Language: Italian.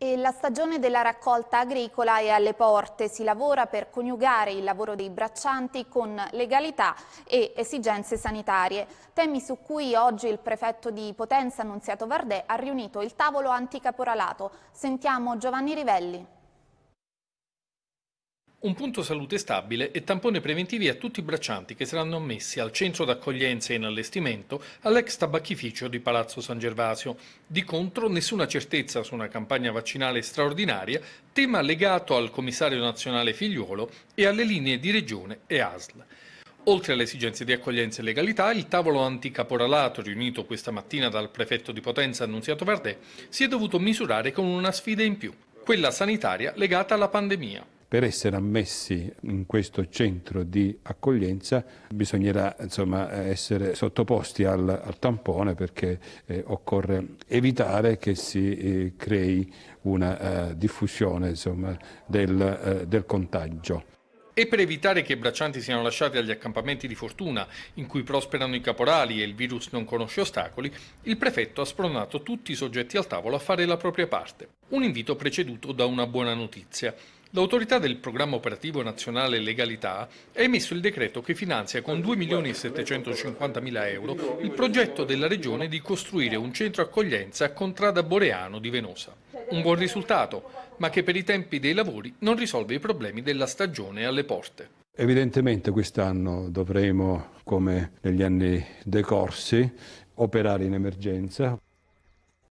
E la stagione della raccolta agricola è alle porte, si lavora per coniugare il lavoro dei braccianti con legalità e esigenze sanitarie, temi su cui oggi il prefetto di Potenza, Annunziato Vardè, ha riunito il tavolo anticaporalato. Sentiamo Giovanni Rivelli. Un punto salute stabile e tampone preventivi a tutti i braccianti che saranno ammessi al centro d'accoglienza in allestimento all'ex tabacchificio di Palazzo San Gervasio. Di contro nessuna certezza su una campagna vaccinale straordinaria, tema legato al commissario nazionale Figliuolo e alle linee di Regione e ASL. Oltre alle esigenze di accoglienza e legalità, il tavolo anticaporalato riunito questa mattina dal prefetto di Potenza Annunziato Vardè si è dovuto misurare con una sfida in più, quella sanitaria legata alla pandemia per essere ammessi in questo centro di accoglienza bisognerà insomma, essere sottoposti al, al tampone perché eh, occorre evitare che si eh, crei una eh, diffusione insomma, del, eh, del contagio. E per evitare che i braccianti siano lasciati agli accampamenti di fortuna, in cui prosperano i caporali e il virus non conosce ostacoli, il prefetto ha spronato tutti i soggetti al tavolo a fare la propria parte. Un invito preceduto da una buona notizia. L'autorità del programma operativo nazionale Legalità ha emesso il decreto che finanzia con 2 milioni e 750 mila euro il progetto della Regione di costruire un centro accoglienza a Contrada Boreano di Venosa. Un buon risultato, ma che per i tempi dei lavori non risolve i problemi della stagione alle porte. Evidentemente quest'anno dovremo, come negli anni decorsi, operare in emergenza.